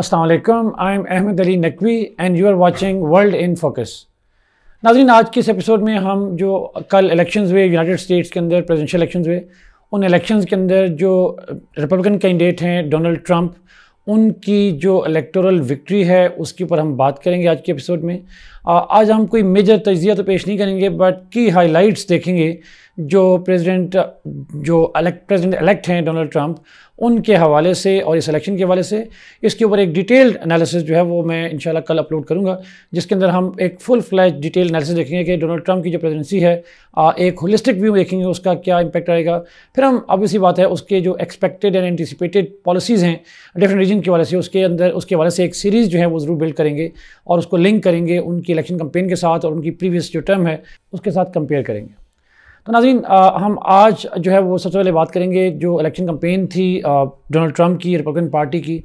Aslam I am Ahmed Ali Naqvi and you are watching world in focus नाजरीन आज के इस एपिसोड में हम जो कल इलेक्शंस हुए यूनाइटेड स्टेट्स के अंदर प्रेजिडेंशियल इलेक्शंस हुए उन इलेक्शंस के अंदर जो रिपब्लिकन कैंडिडेट हैं डोनाल्ड ट्रंप उनकी जो इलेक्टोरल विक्ट्री है उसके ऊपर हम बात करेंगे आज के एपिसोड में आज हम कोई मेजर तजिया तो पेश नहीं करेंगे बट की हाईलाइट्स देखेंगे जो प्रेसिडेंट जो अलेक्ट प्रेसिडेंट इलेक्ट हैं डोनाल्ड ट्रंप उनके हवाले से और इस इलेक्शन के हवाले से इसके ऊपर एक डिटेल्ड एनालिसिस जो है वो मैं इंशाल्लाह कल अपलोड करूँगा जिसके अंदर हम एक फुल फ्लैश डिटेल एनालिसिस देखेंगे कि डोनाल्ड ट्रंप की जो प्रेसिडेंसी है एक होलिस्टिक व्यू देखेंगे उसका क्या इम्पैक्ट आएगा फिर हम अब इसी बात है उसके जो एक्सपेक्टेड एंड एंटिसिपेटेड पॉलिसीज़ हैं डिफरेंट रीजन के वाले से उसके अंदर उसके हवाले से एक सीरीज़ जो है वो ज़रूर बिल्ड करेंगे और उसको लिंक करेंगे उनकी इलेक्शन कंपेन के साथ और उनकी प्रीवियस जो टर्म है उसके साथ कंपेयर करेंगे तो नाजीन हम आज जो है वो सबसे पहले बात करेंगे जो इलेक्शन कम्पेन थी डोनाल्ड ट्रंप की रिपब्लिकन पार्टी की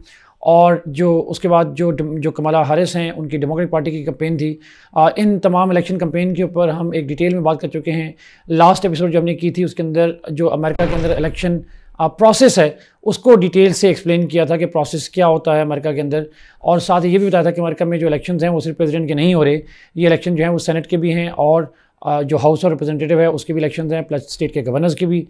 और जो उसके बाद जो जो कमला हारिस हैं उनकी डेमोक्रेटिक पार्टी की कम्पेन थी आ, इन तमाम इलेक्शन कम्पेन के ऊपर हम एक डिटेल में बात कर चुके हैं लास्ट एपिसोड जो हमने की थी उसके अंदर जो अमेरिका के अंदर इलेक्शन प्रोसेस है उसको डिटेल से एक्सप्लेन किया था कि प्रोसेस क्या होता है अमेरिका के अंदर और साथ ही ये भी बताया था कि अमेरिका में जो इलेक्शन हैं वो सिर्फ प्रेजिडेंट के नहीं हो रहे ये इलेक्शन जो हैं वो सेनेट के भी हैं और जो हाउस ऑफ रिप्रेजेंटेटिव है उसके भी इलेक्शन हैं प्लस स्टेट के गवर्नर्स के भी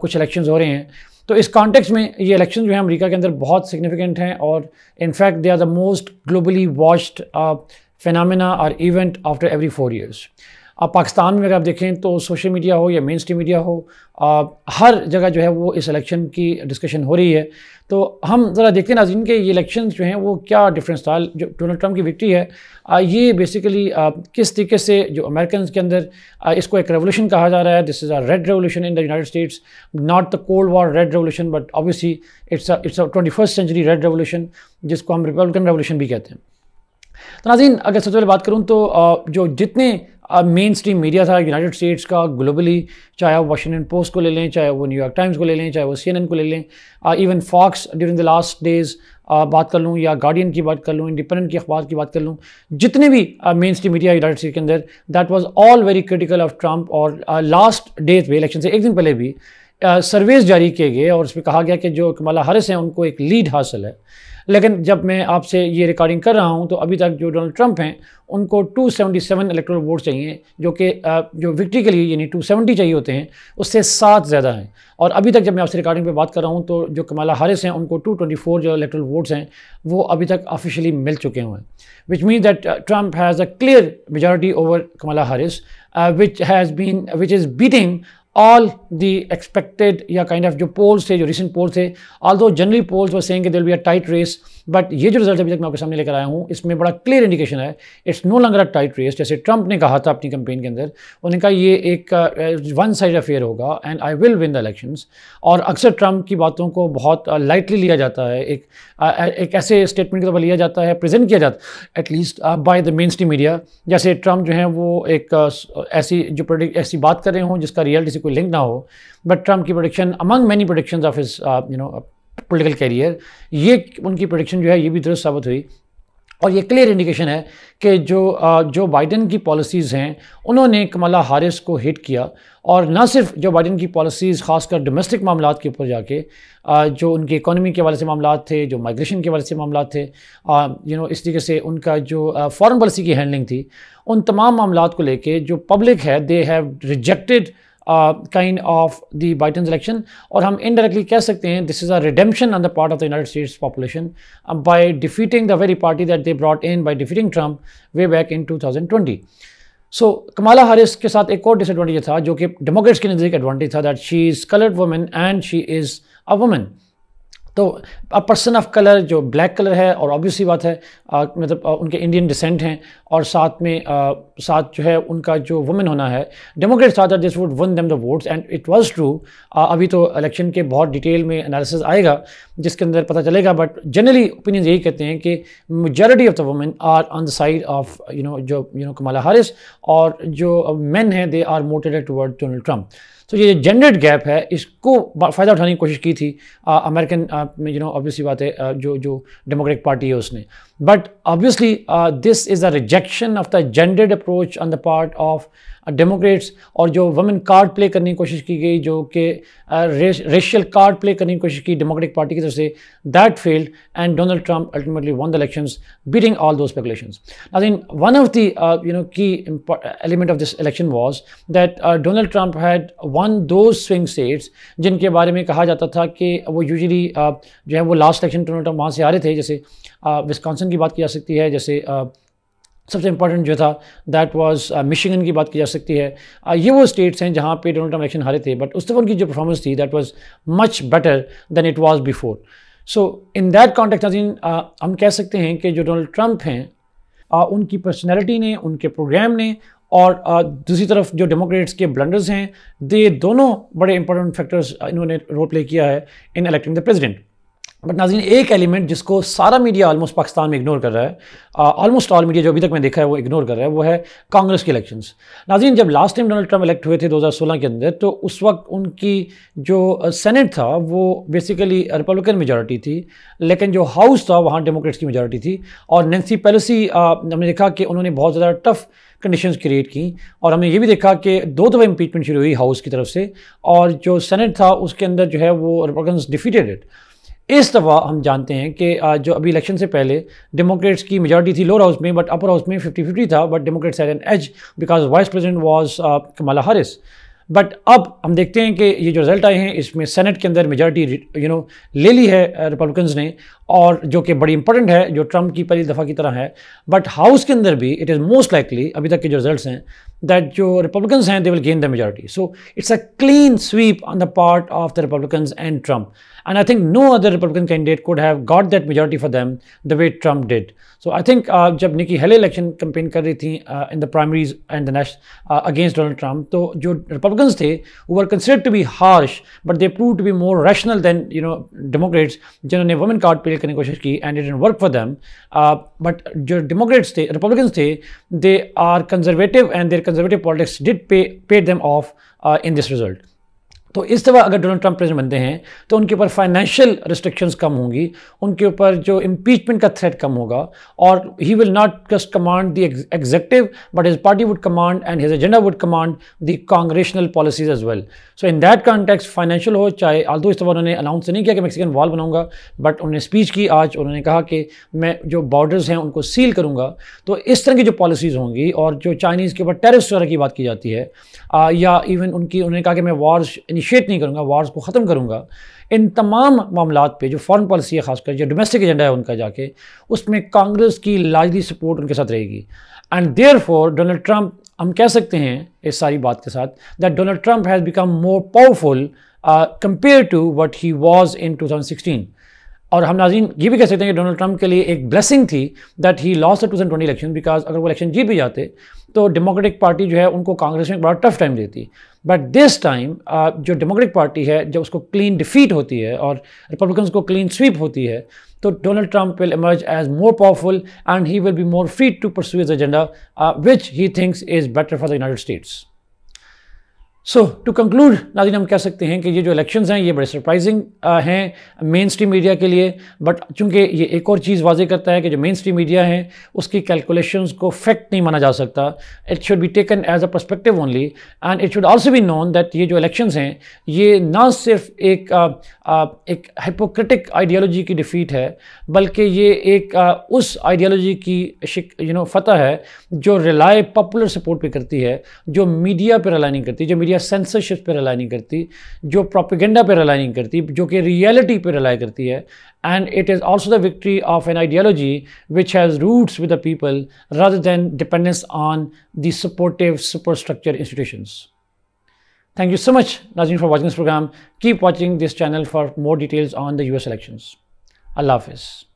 कुछ इलेक्शन हो रहे हैं तो इस कॉन्टेक्स्ट में ये इलेक्शन जो है अमेरिका के अंदर बहुत सिग्निफिकेंट हैं और in fact they are the most globally watched phenomena और event after every four years अब पाकिस्तान में अगर आप देखें तो सोशल मीडिया हो या मेन स्ट्रीम मीडिया हो आ, हर जगह जो है वो इस इलेक्शन की डिस्कशन हो रही है तो हम ज़रा देखते हैं नाजीन के ये इलेक्शन जो हैं वो क्या डिफरेंस था जो डोनाल्ड ट्रंप की विक्ट्री है आ, ये बेसिकली आ, किस तरीके से जो अमेरिकन के अंदर आ, इसको एक रेवोल्यूशन कहा जा रहा है this is a red revolution in the United States not the cold war red revolution but obviously it's it's a twenty first century red revolution जिसको हम रिपब्लिकन रेवोल्यूशन भी कहते हैं तो नाजीन अगर सबसे पहले बात करूँ तो जो जितने मेन स्ट्रीम मीडिया था यूनाइटेड स्टेट्स का ग्लोबली चाहे वो वाशिंगटन पोस्ट को ले लें चाहे वो न्यूयॉर्क टाइम्स को ले लें चाहे वो सी को ले लें even Fox during the last days बात कर लूँ या गार्डियन की बात कर लूँ इंडिपेंडेंट की अखबार की बात कर लूँ जितने भी main stream media United State के अंदर that was all very critical of Trump और लास्ट डेज पे इलेक्शन से एक दिन पहले भी सर्वेस जारी किए गए और उसमें कहा गया कि जो कमला हारिस हैं उनको एक लीड हासिल है लेकिन जब मैं आपसे ये रिकॉर्डिंग कर रहा हूँ तो अभी तक जो डोनाल्ड ट्रंप हैं उनको 277 इलेक्ट्रल वोट चाहिए जो कि जो विक्ट्री के लिए यानी 270 चाहिए होते हैं उससे सात ज़्यादा हैं और अभी तक जब मैं आपसे रिकॉर्डिंग पे बात कर रहा हूँ तो जो कमला हारिस हैं उनको 224 जो इलेक्ट्रल वोट्स हैं वो अभी तक ऑफिशियली मिल चुके हुए हैं which mean that Trump has a clear majority over Kamala Harris which has been which is beating all the expected या काइंड ऑफ जो पोल्स थे जो रिसेंट पोल्स थे although generally polls saying saying it'll be a tight race but ये जो result अभी तक मैं आपके सामने लेकर आया हूँ इसमें बड़ा क्लियर इंडिकेशन है it's no longer a tight race जैसे ट्रंप ने कहा था अपनी कंपेन के अंदर उन्होंने कहा ये एक वन साइड अफेयर होगा and I will win the election और अक्सर ट्रंप की बातों को बहुत लाइटली uh, लिया जाता है एक uh, uh, एक ऐसे स्टेटमेंट के तौर पर लिया जाता है प्रेजेंट किया जाता है at least by the main stream media जैसे ट्रंप जो है वो एक ऐसी जो प्रोडिक्ट ऐसी बात कर रहे हों जिसका रियलिटी से कोई लिंक ना हो बट ट्रंप की prediction among many prediction of his you know political career ये उनकी प्रोडिक्शन जो है ये भी दुरुस्त साबित हुई और ये क्लियर इंडिकेशन है कि जो uh, जो बाइडन की पॉलिसीज़ हैं उन्होंने कमला हारिस को हिट किया और ना सिर्फ जो बाइडन की पॉलिसीज़ खासकर डोमेस्टिक मामला के ऊपर जाके uh, जो उनके इकोनॉमी के वाले से मामला थे जो माइग्रेशन के वाले से मामला थे यू uh, नो इस तरीके से उनका जो फॉरेन पॉलिसी की हैंडलिंग थी उन तमाम मामला को लेके जो पब्लिक है they have rejected kind of the Biden election और हम इनडायरेक्टली कह सकते हैं this is a redemption on the part of the United States population by defeating the very party that they brought in by defeating Trump way back in 2020 so Kamala Harris के साथ एक और disadvantage था जो कि डेमोक्रेट्स के नज़दीक advantage था that she is coloured women and she is a women तो अ पर्सन ऑफ कलर जो ब्लैक कलर है और ऑब्वियसली बात है आ, मतलब आ, उनके इंडियन डिसेंट हैं और साथ में आ, साथ जो है उनका जो वुमेन होना है डेमोक्रेट साथ this would won them the votes and it was true अभी तो इलेक्शन के बहुत डिटेल में एनालिसिस आएगा जिसके अंदर पता चलेगा बट जनरली ओपिनियन यही कहते हैं कि majority of the women are on the side of you know जो यू नो कमला हारिस और जो मैन हैं they are voted toward Donald Trump तो ये जेंडर्ड गैप है इसको फ़ायदा उठाने की कोशिश की थी अमेरिकन में यू नो ऑब्वियसली बात है जो जो डेमोक्रेटिक पार्टी है उसने but obviously, uh, this is a rejection of the gendered approach on the part of Democrats और जो वमेन कार्ड प्ले करने की कोशिश की गई जो कि रेशियल कार्ड प्ले करने की कोशिश की डेमोक्रेटिक पार्टी की तरफ से that failed and Donald Trump ultimately won the elections beating all those speculations I think one of the you know key element of this election was that Donald Trump had won those swing states जिनके बारे में कहा जाता था कि वो usually uh, जो है वो लास्ट इलेक्शन टोनाटम वहाँ से आ रहे थे जैसे विस्कॉन्सन uh, की बात की जा सकती है जैसे सबसे इंपॉर्टेंट जो था दैट वाज मिशिगन की बात की जा सकती है आ, ये वो स्टेट्स हैं जहाँ पे डोनाल्ड ट्रंप इलेक्शन हारे थे बट उस दफ़ा उनकी जो परफॉर्मेंस थी that was much better than it was before so in that context नाजीन हम कह सकते हैं कि जो डोनाल्ड ट्रंप हैं आ, उनकी पर्सनैलिटी ने उनके प्रोग्राम ने और दूसरी तरफ जो डेमोक्रेट्स के ब्लंडर्स हैं दे दोनों बड़े इंपॉर्टेंट फैक्टर्स इन्होंने रोल प्ले किया है in electing the president but नाजीन एक एलिमेंट जिसको सारा मीडिया ऑलमोस्ट पाकिस्तान में इग्नोर कर रहा है ऑलमोस्ट ऑल मीडिया जो अभी तक मैंने देखा है वो इग्नोर कर रहा है वो है कांग्रेस के इलेक्शंस नाजीन जब last time Donald Trump elect हुए थे 2016 के अंदर तो उस वक्त उनकी जो सेनेट था वो बेसिकली रिपब्लिकन मेजोरिटी थी लेकिन जो हाउस था वहाँ डेमोक्रेट्स की मेजोरिटी थी और नेंसी पेलोसी हमने देखा कि उन्होंने बहुत ज़्यादा टफ़ कंडीशंस क्रिएट की और हमने ये भी देखा कि दो दफ़ा इम्पीचमेंट शुरू हुई हाउस की तरफ से और जो सेनेट था उसके अंदर जो है वो रिपब्लिकन डिफीटेड इस दफ़ा हम जानते हैं कि जो अभी इलेक्शन से पहले डेमोक्रेट्स की मेजॉरिटी थी लोअर हाउस में बट अपर हाउस में फिफ्टी फिफ्टी था but Democrats had an edge because vice president was Kamala Harris but अब हम देखते हैं कि ये जो रिजल्ट आए हैं इसमें सेनेट के अंदर मेजॉरिटी यू नो ले ली है रिपब्लिकन्स uh, ने और जो कि बड़ी इंपॉर्टेंट है जो ट्रंप की पहली दफ़ा की तरह है बट हाउस के अंदर भी इट इज़ मोस्ट लाइकली अभी तक के जो रिजल्ट हैं दैट जो रिपब्लिकन्स हैं they will gain the majority so it's a clean sweep on the part of the Republicans and Trump and I think no other Republican candidate could have got that majority for them the way Trump did so I think जब Nikki Haley election campaign कर रही थी in the primaries and the नेश against Donald Trump तो जो Republicans थे वो are considered to be harsh but they prove to be more rational than you know Democrats जिन्होंने वुमेन कार्ड पे करने की कोशिश की and it work for them but जो डेमोक्रेट्स थे रिपब्लिकन्स थे they are conservative and their conservative politics did pay paid them off in this result तो इस तरह अगर डोनाल्ड ट्रंप प्रेसिडेंट बनते हैं तो उनके ऊपर फाइनेंशियल रिस्ट्रिक्शंस कम होंगी उनके ऊपर जो इम्पीचमेंट का थ्रेट कम होगा और he will not just command the executive but his party would command and his agenda would command the congressional policies as well so in that context financial हो चाहे आल्दो इस दफ़ा उन्होंने अनाउंस नहीं किया कि मैक्सिकन वॉल बनाऊंगा but उन्होंने स्पीच की आज उन्होंने कहा कि मैं जो बॉर्डर्स हैं उनको सील करूँगा तो इस तरह की जो पॉलिसीज़ होंगी और जो चाइनीज़ के ऊपर टेरिस वगैरह की बात की जाती है आ, या इवन उनकी उन्होंने कहा कि मैं वॉर्स इनिशिएट नहीं करूँगा वार्स को ख़त्म करूँगा इन तमाम मामला पे जो फॉरेन पॉलिसी है खासकर जो डोमेस्टिक एजेंडा है उनका जाके उसमें कांग्रेस की लाजली सपोर्ट उनके साथ रहेगी and therefore Donald Trump हम कह सकते हैं इस सारी बात के साथ that Donald Trump has become more powerful compare to what he was in sixteen और हम नाजीन ये भी कह सकते हैं कि डोनाल्ड ट्रंप के लिए एक ब्लेसिंग थी that he loss two thousand election because अगर वो इलेक्शन जीत भी जाते तो डेमोक्रेटिक पार्टी जो है उनको कांग्रेस में एक बड़ा टफ टाइम देती बट दिस टाइम जो डेमोक्रेटिक पार्टी है जब उसको क्लीन डिफीट होती है और रिपब्लिकन को क्लीन स्वीप होती है तो Donald Trump will emerge as more powerful and he will be more free to pursue his agenda which he thinks is better for the United States so to conclude नाजिन हम कह सकते हैं कि ये जो इलेक्शंस हैं ये बड़े सरप्राइजिंग uh, हैं मेन स्ट्रीम मीडिया के लिए बट चूंकि ये एक और चीज़ वाजे करता है कि जो मेन स्ट्रीम मीडिया है उसकी कैलकुलेशन को फैक्ट नहीं माना जा सकता it should be taken as a perspective only and it should also be known that ये जो इलेक्शंस हैं ये ना सिर्फ एक आ, uh, आ, uh, एक हाइपोक्रेटिक आइडियालॉजी की डिफ़ीट है बल्कि ये एक आ, उस आइडियालॉजी की यू नो फतह है जो रिलाय पॉपुलर सपोर्ट पर करती है जो मीडिया पर रिलाई नहीं करती जो मीडिया सेंसरशिप पर रलाई नहीं करती जो प्रोपिगेंडा पर रलाई नहीं करती जो कि रियलिटी पर रलाई करती है and it is also the victory of an ideology which has roots with the people rather than dependence on the supportive super structure institution thank you so much नाजिन for watching this program keep watching this channel for more details on the U S elections अल्लाह हाफिज़